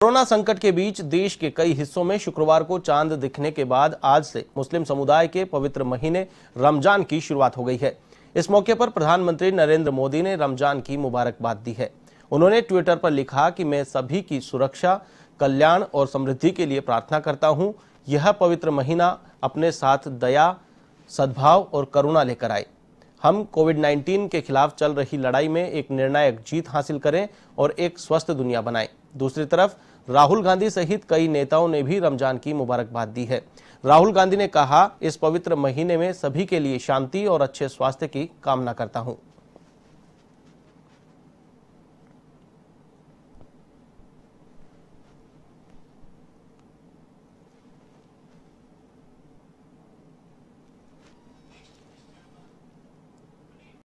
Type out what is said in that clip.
corona संकट के बीच देश के कई हिस्सों में शुक्रवार को चांद दिखने के बाद आज से मुस्लिम समुदाय के पवित्र महीने रमजान की शुरुआत हो गई है इस मौके पर प्रधानमंत्री नरेंद्र मोदी ने रमजान की मुबारकबाद दी है उन्होंने ट्विटर पर लिखा कि मैं सभी की सुरक्षा कल्याण और समृद्धि के लिए प्रार्थना करता हूँ यह पवित्र महीना अपने साथ दया सद्भाव और करुणा लेकर आए हम कोविड 19 के खिलाफ चल रही लड़ाई में एक निर्णायक जीत हासिल करें और एक स्वस्थ दुनिया बनाएं दूसरी तरफ राहुल गांधी सहित कई नेताओं ने भी रमजान की मुबारकबाद दी है राहुल गांधी ने कहा इस पवित्र महीने में सभी के लिए शांति और अच्छे स्वास्थ्य की कामना करता हूं